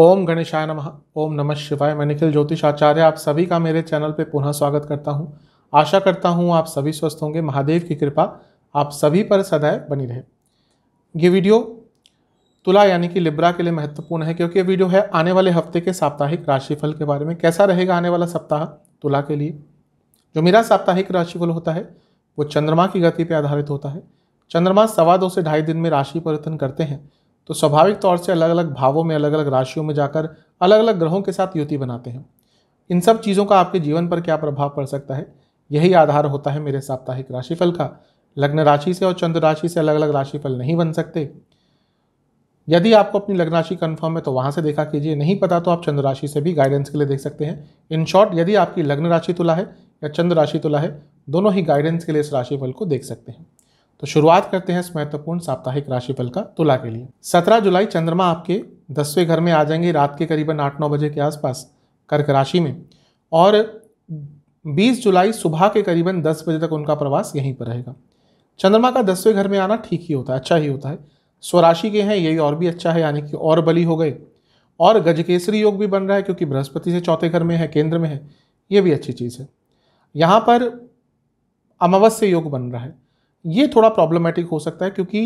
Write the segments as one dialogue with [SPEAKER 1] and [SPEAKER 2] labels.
[SPEAKER 1] ओम गणेशाय नमः ओम नमः शिवाय मैं निखिल ज्योतिष आचार्य आप सभी का मेरे चैनल पर पुनः स्वागत करता हूँ आशा करता हूँ आप सभी स्वस्थ होंगे महादेव की कृपा आप सभी पर सदैव बनी रहे ये वीडियो तुला यानी कि लिब्रा के लिए महत्वपूर्ण है क्योंकि ये वीडियो है आने वाले हफ्ते के साप्ताहिक राशिफल के बारे में कैसा रहेगा आने वाला सप्ताह तुला के लिए जो मेरा साप्ताहिक राशिफल होता है वो चंद्रमा की गति पर आधारित होता है चंद्रमा सवा दो से ढाई दिन में राशि परिवर्तन करते हैं तो स्वाभाविक तौर से अलग अलग भावों में अलग अलग राशियों में जाकर अलग अलग ग्रहों के साथ युति बनाते हैं इन सब चीज़ों का आपके जीवन पर क्या प्रभाव पड़ सकता है यही आधार होता है मेरे साप्ताहिक राशिफल का लग्न राशि से और चंद्र राशि से अलग अलग राशिफल नहीं बन सकते यदि आपको अपनी लग्न राशि कन्फर्म है तो वहाँ से देखा कीजिए नहीं पता तो आप चंद्र राशि से भी गाइडेंस के लिए देख सकते हैं इन शॉर्ट यदि आपकी लग्न राशि तुला है या चंद्र राशि तुला है दोनों ही गाइडेंस के लिए इस राशिफल को देख सकते हैं तो शुरुआत करते हैं इस महत्वपूर्ण साप्ताहिक राशिफल का तुला के लिए सत्रह जुलाई चंद्रमा आपके दसवें घर में आ जाएंगे रात के करीबन आठ नौ बजे के आसपास कर्क राशि में और 20 जुलाई सुबह के करीबन 10 बजे तक उनका प्रवास यहीं पर रहेगा चंद्रमा का दसवें घर में आना ठीक ही होता है अच्छा ही होता है स्वराशि के हैं यही और भी अच्छा है यानी कि और बली हो गए और गजकेसरी योग भी बन रहा है क्योंकि बृहस्पति से चौथे घर में है केंद्र में है ये भी अच्छी चीज़ है यहाँ पर अमावस्या योग बन रहा है ये थोड़ा प्रॉब्लमेटिक हो सकता है क्योंकि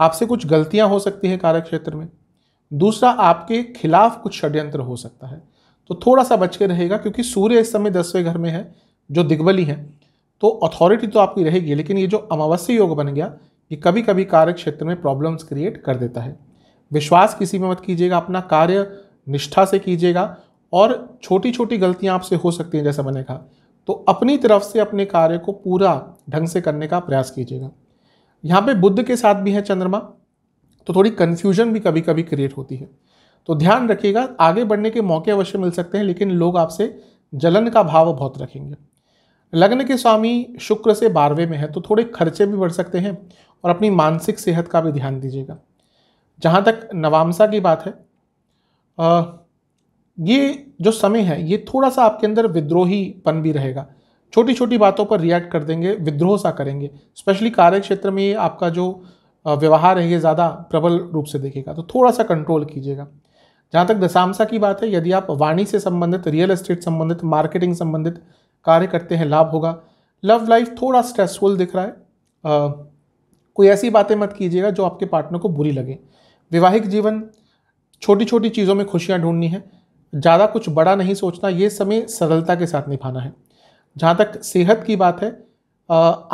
[SPEAKER 1] आपसे कुछ गलतियां हो सकती हैं कार्य क्षेत्र में दूसरा आपके खिलाफ कुछ षड्यंत्र हो सकता है तो थोड़ा सा बच के रहेगा क्योंकि सूर्य इस समय दसवें घर में है जो दिग्बली है तो अथॉरिटी तो आपकी रहेगी लेकिन ये जो अमावस्या योग बन गया ये कभी कभी कार्य क्षेत्र में प्रॉब्लम्स क्रिएट कर देता है विश्वास किसी में मत कीजिएगा अपना कार्य निष्ठा से कीजिएगा और छोटी छोटी गलतियाँ आपसे हो सकती हैं जैसा मैंने कहा तो अपनी तरफ से अपने कार्य को पूरा ढंग से करने का प्रयास कीजिएगा यहाँ पे बुद्ध के साथ भी है चंद्रमा तो थोड़ी कन्फ्यूजन भी कभी कभी क्रिएट होती है तो ध्यान रखिएगा आगे बढ़ने के मौके अवश्य मिल सकते हैं लेकिन लोग आपसे जलन का भाव बहुत रखेंगे लग्न के स्वामी शुक्र से बारहवें में है तो थोड़े खर्चे भी बढ़ सकते हैं और अपनी मानसिक सेहत का भी ध्यान दीजिएगा जहाँ तक नवामसा की बात है आ, ये जो समय है ये थोड़ा सा आपके अंदर विद्रोहीपन भी रहेगा छोटी छोटी बातों पर रिएक्ट कर देंगे विद्रोह सा करेंगे स्पेशली कार्य क्षेत्र में ये आपका जो व्यवहार है ये ज़्यादा प्रबल रूप से देखेगा तो थोड़ा सा कंट्रोल कीजिएगा जहाँ तक दशामसा की बात है यदि आप वाणी से संबंधित रियल एस्टेट संबंधित मार्केटिंग संबंधित कार्य करते हैं लाभ होगा लव लाइफ थोड़ा स्ट्रेसफुल दिख रहा है आ, कोई ऐसी बातें मत कीजिएगा जो आपके पार्टनर को बुरी लगे वैवाहिक जीवन छोटी छोटी चीज़ों में खुशियाँ ढूंढनी है ज़्यादा कुछ बड़ा नहीं सोचना ये समय सरलता के साथ निभाना है जहाँ तक सेहत की बात है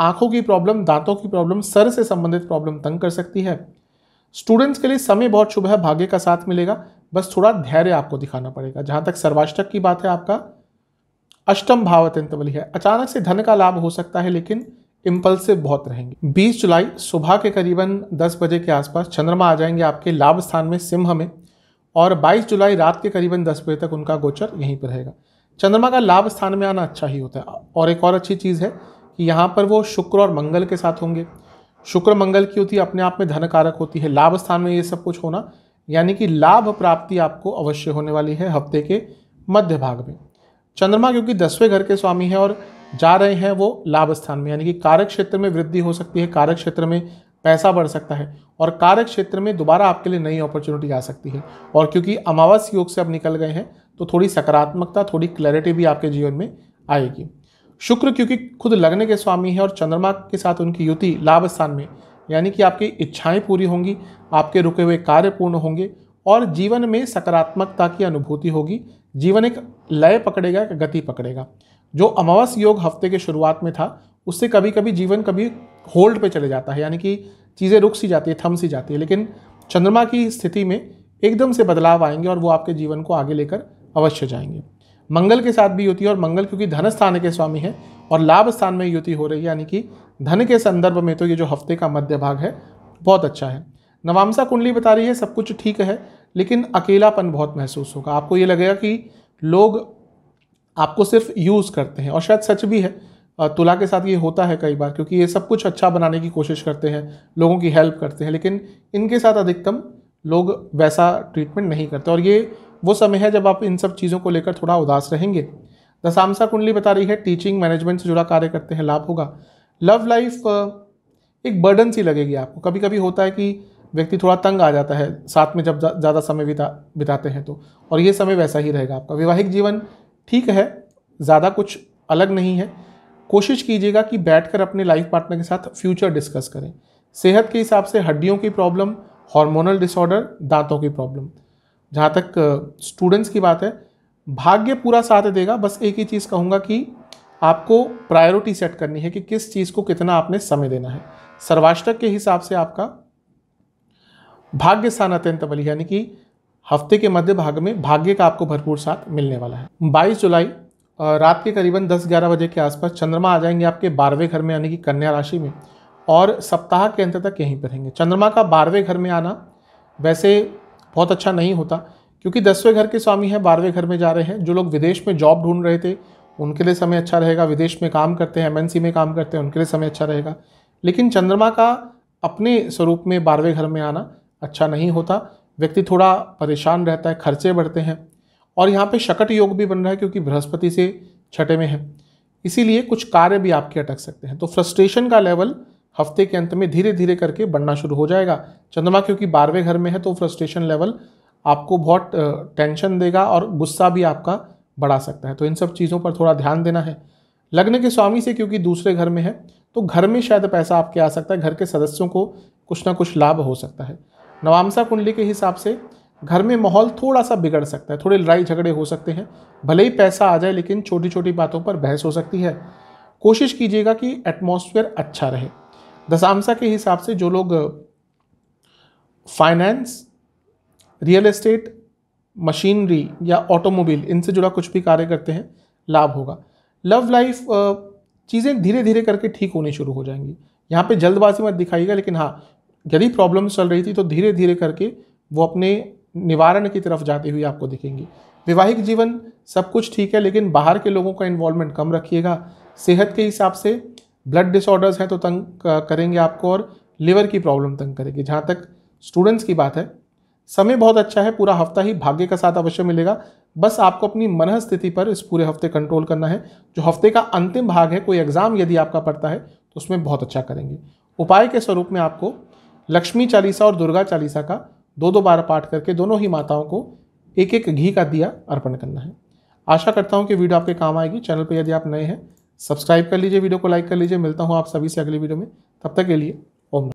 [SPEAKER 1] आँखों की प्रॉब्लम दांतों की प्रॉब्लम सर से संबंधित प्रॉब्लम तंग कर सकती है स्टूडेंट्स के लिए समय बहुत शुभ है भाग्य का साथ मिलेगा बस थोड़ा धैर्य आपको दिखाना पड़ेगा जहाँ तक सर्वाष्टक की बात है आपका अष्टम भाव अत्यंत बलि है अचानक से धन का लाभ हो सकता है लेकिन इम्पल्सिव बहुत रहेंगे 20 जुलाई सुबह के करीबन 10 बजे के आसपास चंद्रमा आ जाएंगे आपके लाभ स्थान में सिंह में और 22 जुलाई रात के करीबन 10 बजे तक उनका गोचर यहीं पर रहेगा चंद्रमा का लाभ स्थान में आना अच्छा ही होता है और एक और अच्छी चीज़ है कि यहाँ पर वो शुक्र और मंगल के साथ होंगे शुक्र मंगल की होती है अपने आप में धन कारक होती है लाभ स्थान में ये सब कुछ होना यानी कि लाभ प्राप्ति आपको अवश्य होने वाली है हफ्ते के मध्य भाग में चंद्रमा क्योंकि दसवें घर के स्वामी हैं और जा रहे हैं वो लाभ स्थान में यानी कि कारक क्षेत्र में वृद्धि हो सकती है कारक क्षेत्र में पैसा बढ़ सकता है और कार्य क्षेत्र में दोबारा आपके लिए नई अपॉर्चुनिटी आ सकती है और क्योंकि अमावस योग से अब निकल गए हैं तो थोड़ी सकारात्मकता थोड़ी क्लैरिटी भी आपके जीवन में आएगी शुक्र क्योंकि खुद लगने के स्वामी हैं और चंद्रमा के साथ उनकी युति लाभ स्थान में यानी कि आपकी इच्छाएं पूरी होंगी आपके रुके हुए कार्य पूर्ण होंगे और जीवन में सकारात्मकता की अनुभूति होगी जीवन एक लय पकड़ेगा एक गति पकड़ेगा जो अमावस योग हफ्ते के शुरुआत में था उससे कभी कभी जीवन कभी होल्ड पे चले जाता है यानी कि चीज़ें रुक सी जाती है थम सी जाती है लेकिन चंद्रमा की स्थिति में एकदम से बदलाव आएंगे और वो आपके जीवन को आगे लेकर अवश्य जाएंगे मंगल के साथ भी युति और मंगल क्योंकि धन स्थान के स्वामी है और लाभ स्थान में युति हो रही है यानी कि धन के संदर्भ में तो ये जो हफ्ते का मध्य भाग है बहुत अच्छा है नवामसा कुंडली बता रही है सब कुछ ठीक है लेकिन अकेलापन बहुत महसूस होगा आपको ये लगेगा कि लोग आपको सिर्फ यूज़ करते हैं और शायद सच भी है तुला के साथ ये होता है कई बार क्योंकि ये सब कुछ अच्छा बनाने की कोशिश करते हैं लोगों की हेल्प करते हैं लेकिन इनके साथ अधिकतम लोग वैसा ट्रीटमेंट नहीं करते और ये वो समय है जब आप इन सब चीज़ों को लेकर थोड़ा उदास रहेंगे दसामसा कुंडली बता रही है टीचिंग मैनेजमेंट से जुड़ा कार्य करते हैं लाभ होगा लव लाइफ एक बर्डन सी लगेगी आपको कभी कभी होता है कि व्यक्ति थोड़ा तंग आ जाता है साथ में जब ज़्यादा समय बिता बिताते हैं तो और ये समय वैसा ही रहेगा आपका वैवाहिक जीवन ठीक है ज़्यादा कुछ अलग नहीं है कोशिश कीजिएगा कि बैठकर अपने लाइफ पार्टनर के साथ फ्यूचर डिस्कस करें सेहत के हिसाब से हड्डियों की प्रॉब्लम हार्मोनल डिसऑर्डर दांतों की प्रॉब्लम जहाँ तक स्टूडेंट्स की बात है भाग्य पूरा साथ देगा बस एक ही चीज़ कहूँगा कि आपको प्रायोरिटी सेट करनी है कि किस चीज़ को कितना आपने समय देना है सर्वाष्टक के हिसाब से आपका भाग्य स्थान अत्यंत बलि यानी कि हफ्ते के मध्य भाग में भाग्य का आपको भरपूर साथ मिलने वाला है 22 जुलाई रात के करीबन 10-11 बजे के आसपास चंद्रमा आ जाएंगे आपके बारहवें घर में यानी कि कन्या राशि में और सप्ताह के अंत तक यहीं पर रहेंगे चंद्रमा का बारहवें घर में आना वैसे बहुत अच्छा नहीं होता क्योंकि दसवें घर के स्वामी हैं बारहवें घर में जा रहे हैं जो लोग विदेश में जॉब ढूंढ रहे थे उनके लिए समय अच्छा रहेगा विदेश में काम करते हैं एमएनसी में काम करते हैं उनके लिए समय अच्छा रहेगा लेकिन चंद्रमा का अपने स्वरूप में बारहवें घर में आना अच्छा नहीं होता व्यक्ति थोड़ा परेशान रहता है खर्चे बढ़ते हैं और यहाँ पे शकट योग भी बन रहा है क्योंकि बृहस्पति से छठे में है इसीलिए कुछ कार्य भी आपके अटक सकते हैं तो फ्रस्ट्रेशन का लेवल हफ्ते के अंत में धीरे धीरे करके बढ़ना शुरू हो जाएगा चंद्रमा क्योंकि बारहवें घर में है तो फ्रस्ट्रेशन लेवल आपको बहुत टेंशन देगा और गुस्सा भी आपका बढ़ा सकता है तो इन सब चीज़ों पर थोड़ा ध्यान देना है लग्न के स्वामी से क्योंकि दूसरे घर में है तो घर में शायद पैसा आपके आ सकता है घर के सदस्यों को कुछ ना कुछ लाभ हो सकता है नवामसा कुंडली के हिसाब से घर में माहौल थोड़ा सा बिगड़ सकता है थोड़े लड़ाई झगड़े हो सकते हैं भले ही पैसा आ जाए लेकिन छोटी छोटी बातों पर बहस हो सकती है कोशिश कीजिएगा कि एटमोसफियर अच्छा रहे दशामसा के हिसाब से जो लोग फाइनेंस रियल एस्टेट मशीनरी या ऑटोमोबाइल इनसे जुड़ा कुछ भी कार्य करते हैं लाभ होगा लव लाइफ चीज़ें धीरे धीरे करके ठीक होने शुरू हो जाएंगी यहाँ पे जल्दबाजी मत दिखाइएगा लेकिन हाँ यदि प्रॉब्लम चल रही थी तो धीरे धीरे करके वो अपने निवारण की तरफ जाती हुई आपको दिखेंगी वैवाहिक जीवन सब कुछ ठीक है लेकिन बाहर के लोगों का इन्वॉल्वमेंट कम रखिएगा सेहत के हिसाब से ब्लड डिसऑर्डर्स हैं तो तंग करेंगे आपको और लिवर की प्रॉब्लम तंग करेगी जहाँ तक स्टूडेंट्स की बात है समय बहुत अच्छा है पूरा हफ्ता ही भाग्य का साथ अवश्य मिलेगा बस आपको अपनी मन स्थिति पर इस पूरे हफ्ते कंट्रोल करना है जो हफ्ते का अंतिम भाग है कोई एग्ज़ाम यदि आपका पड़ता है तो उसमें बहुत अच्छा करेंगे उपाय के स्वरूप में आपको लक्ष्मी चालीसा और दुर्गा चालीसा का दो दो बार पाठ करके दोनों ही माताओं को एक एक घी का दिया अर्पण करना है आशा करता हूँ कि वीडियो आपके काम आएगी चैनल पर यदि आप नए हैं सब्सक्राइब कर लीजिए वीडियो को लाइक कर लीजिए मिलता हूँ आप सभी से अगली वीडियो में तब तक के लिए ओम